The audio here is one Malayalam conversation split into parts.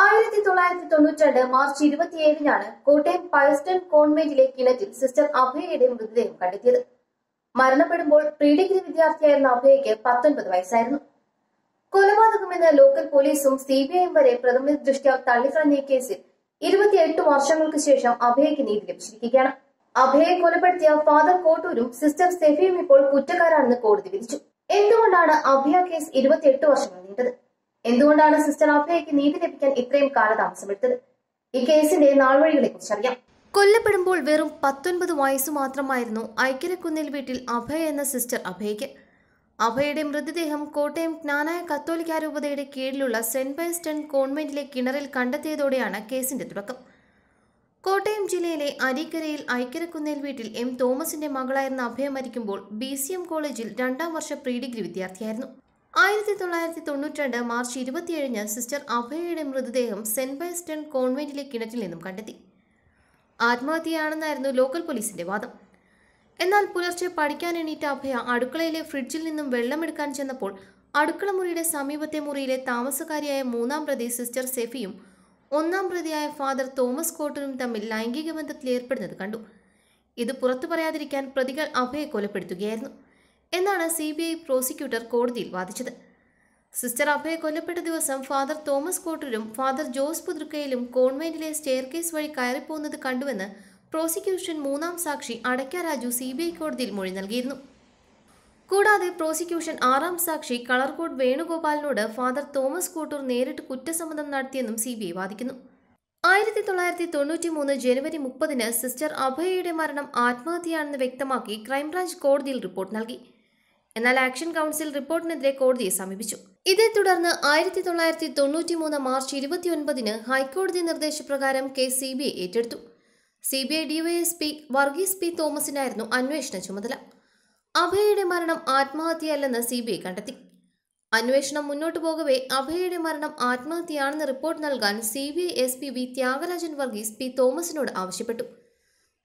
ആയിരത്തി തൊള്ളായിരത്തി രണ്ട് മാർച്ച് ഇരുപത്തിയേഴിനാണ് കോട്ടയം പയസ്റ്റൺ കോൺവെന്റിലെ കിണറ്റിൽ സിസ്റ്റർ അഭയയുടെ മൃതദേഹം കണ്ടെത്തിയത് മരണപ്പെടുമ്പോൾ പ്രീ ഡിഗ്രി വിദ്യാർത്ഥിയായിരുന്ന അഭയയ്ക്ക് പത്തൊൻപത് വയസ്സായിരുന്നു കൊലപാതകമെന്ന് ലോക്കൽ പോലീസും സി ബി ഐയും വരെ പ്രഥമ ദൃഷ്ട്യ തള്ളിക്കളഞ്ഞ കേസിൽ ഇരുപത്തിയെട്ട് വർഷങ്ങൾക്ക് ശേഷം അഭയയ്ക്ക് നീതി ലഭിച്ചിരിക്കുകയാണ് അഭയെ കൊലപ്പെടുത്തിയ ഫാദർ കോട്ടൂരും സിസ്റ്റർ സെഫിയും ഇപ്പോൾ കുറ്റക്കാരാണെന്ന് കോടതി വിധിച്ചു എന്തുകൊണ്ടാണ് അഭയ കേസ് ഇരുപത്തിയെട്ട് വർഷങ്ങൾ നീണ്ടത് എന്തുകൊണ്ടാണ് സിസ്റ്റർ അഭയയ്ക്ക് നീതി ലഭിക്കാൻ ഇത്രയും കാലതാമസമെടുത്തത് ഈ കേസിന്റെ നാൾവഴികളെ കുറിച്ച് അറിയാം കൊല്ലപ്പെടുമ്പോൾ വെറും പത്തൊൻപത് വയസ്സ് മാത്രമായിരുന്നു ഐക്യരക്കുന്നിൽ വീട്ടിൽ അഭയ എന്ന സിസ്റ്റർ അഭയയ്ക്ക് അഭയുടെ മൃതദേഹം കോട്ടയം ജ്ഞാനായ കത്തോലിക്കാരൂപതയുടെ കീഴിലുള്ള സെന്റ് ബൈസ്റ്റൺ കോൺവെന്റിലെ കിണറിൽ കണ്ടെത്തിയതോടെയാണ് കേസിന്റെ തുടക്കം കോട്ടയം ജില്ലയിലെ അരീക്കരയിൽ ഐക്കരക്കുന്നേൽ വീട്ടിൽ എം തോമസിന്റെ മകളായിരുന്ന അഭയ മരിക്കുമ്പോൾ ബി സി എം കോളേജിൽ രണ്ടാം വർഷ പ്രീ ഡിഗ്രി വിദ്യാർത്ഥിയായിരുന്നു ആയിരത്തി തൊള്ളായിരത്തി തൊണ്ണൂറ്റിരണ്ട് മാർച്ച് ഇരുപത്തിയേഴിന് സിസ്റ്റർ അഭയയുടെ മൃതദേഹം സെന്റ് ബൈസ്റ്റൺ കോൺവെന്റിലെ കിണറ്റിൽ നിന്നും കണ്ടെത്തി ആത്മഹത്യയാണെന്നായിരുന്നു ലോക്കൽ പോലീസിന്റെ വാദം എന്നാൽ പുലർച്ചെ പഠിക്കാൻ എണീറ്റ അഭയ അടുക്കളയിലെ ഫ്രിഡ്ജിൽ നിന്നും വെള്ളമെടുക്കാൻ ചെന്നപ്പോൾ അടുക്കള മുറിയുടെ സമീപത്തെ മുറിയിലെ താമസക്കാരിയായ മൂന്നാം പ്രതി സിസ്റ്റർ സെഫിയും ഒന്നാം പ്രതിയായ ഫാദർ തോമസ് കോട്ടനും തമ്മിൽ ലൈംഗിക ബന്ധത്തിൽ ഏർപ്പെടുന്നത് കണ്ടു ഇത് പുറത്തു പറയാതിരിക്കാൻ പ്രതികൾ അഭയെ കൊലപ്പെടുത്തുകയായിരുന്നു എന്നാണ് സി ബി ഐ പ്രോസിക്യൂട്ടർ കോടതിയിൽ വാദിച്ചത് സിസ്റ്റർ അഭയ കൊല്ലപ്പെട്ട ദിവസം ഫാദർ തോമസ് കോട്ടൂരും ഫാദർ ജോസ് പുതുക്കയിലും കോൺവെന്റിലെ സ്റ്റെയർകേസ് വഴി കയറിപ്പോകുന്നത് കണ്ടുവെന്ന് പ്രോസിക്യൂഷൻ മൂന്നാം സാക്ഷി അടയ്ക്ക രാജു സി ബി ഐ കോടതിയിൽ മൊഴി നൽകിയിരുന്നു കൂടാതെ പ്രോസിക്യൂഷൻ ആറാം സാക്ഷി കളർകോട് വേണുഗോപാലിനോട് ഫാദർ തോമസ് കോട്ടൂർ നേരിട്ട് കുറ്റസമ്മതം നടത്തിയെന്നും സി ബി ഐ വാദിക്കുന്നു ആയിരത്തി തൊള്ളായിരത്തി തൊണ്ണൂറ്റി മൂന്ന് ജനുവരി മുപ്പതിന് സിസ്റ്റർ അഭയയുടെ മരണം ആത്മഹത്യയാണെന്ന് വ്യക്തമാക്കി ക്രൈംബ്രാഞ്ച് കോടതിയിൽ റിപ്പോർട്ട് നൽകി എന്നാൽ ആക്ഷൻ കൗൺസിൽ റിപ്പോർട്ടിനെതിരെ കോടതിയെ സമീപിച്ചു ഇതേ തുടർന്ന് ആയിരത്തി തൊള്ളായിരത്തി തൊണ്ണൂറ്റി മൂന്ന് മാർച്ച് ഇരുപത്തിയൊൻപതിന് ഹൈക്കോടതി നിർദ്ദേശപ്രകാരം കെ സി ബി ഐ ഏറ്റെടുത്തു C B I DYSP Varghese P തോമസിനായിരുന്നു അന്വേഷണ ചുമതല അഭയയുടെ മരണം ആത്മഹത്യയല്ലെന്ന് സി ബി ഐ കണ്ടെത്തി അന്വേഷണം മുന്നോട്ടു പോകവേ അഭയയുടെ മരണം ആത്മഹത്യയാണെന്ന് റിപ്പോർട്ട് നൽകാൻ C B I S P V Thyagarajan Varghese P തോമസിനോട് ആവശ്യപ്പെട്ടു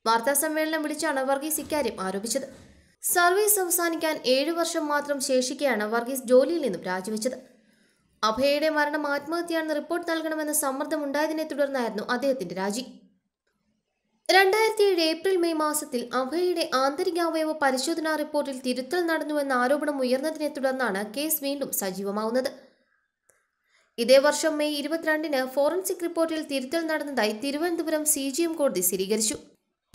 വാർത്താസമ്മേളനം വിളിച്ചാണ് വർഗീസ് ഇക്കാര്യം ആരോപിച്ചത് സർവീസ് അവസാനിക്കാൻ ഏഴു വർഷം മാത്രം ശേഷിക്കെയാണ് വർഗീസ് ജോലിയിൽ നിന്നും രാജിവെച്ചത് അഭയയുടെ മരണം ആത്മഹത്യയാണെന്ന് റിപ്പോർട്ട് നൽകണമെന്ന ഉണ്ടായതിനെ തുടർന്നായിരുന്നു അദ്ദേഹത്തിന്റെ രാജി രണ്ടായിരത്തി ഏഴ് ഏപ്രിൽ മെയ് മാസത്തിൽ അഭയയുടെ ആന്തരികാവയവ പരിശോധനാ റിപ്പോർട്ടിൽ തിരുത്തൽ നടന്നുവെന്ന ആരോപണം ഉയർന്നതിനെ തുടർന്നാണ് കേസ് വീണ്ടും സജീവമാവുന്നത് ഇതേ വർഷം മെയ് ഇരുപത്തിരണ്ടിന് ഫോറൻസിക് റിപ്പോർട്ടിൽ തിരുത്തൽ നടന്നതായി തിരുവനന്തപുരം സി കോടതി സ്ഥിരീകരിച്ചു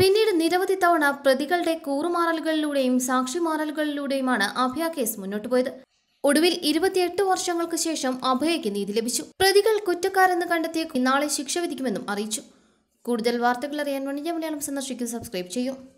പിന്നീട് നിരവധി തവണ പ്രതികളുടെ കൂറുമാറലുകളിലൂടെയും സാക്ഷിമാറലുകളിലൂടെയുമാണ് അഭയ കേസ് മുന്നോട്ട് പോയത് ഒടുവിൽ ഇരുപത്തിയെട്ട് വർഷങ്ങൾക്ക് ശേഷം അഭയയ്ക്ക് നീതി ലഭിച്ചു പ്രതികൾ കുറ്റക്കാരെന്ന് കണ്ടെത്തിയ നാളെ ശിക്ഷ വിധിക്കുമെന്നും അറിയിച്ചു കൂടുതൽ വാർത്തകൾ അറിയാൻ വണിജ മലയാളം സന്ദർശിക്കും സബ്സ്ക്രൈബ് ചെയ്യും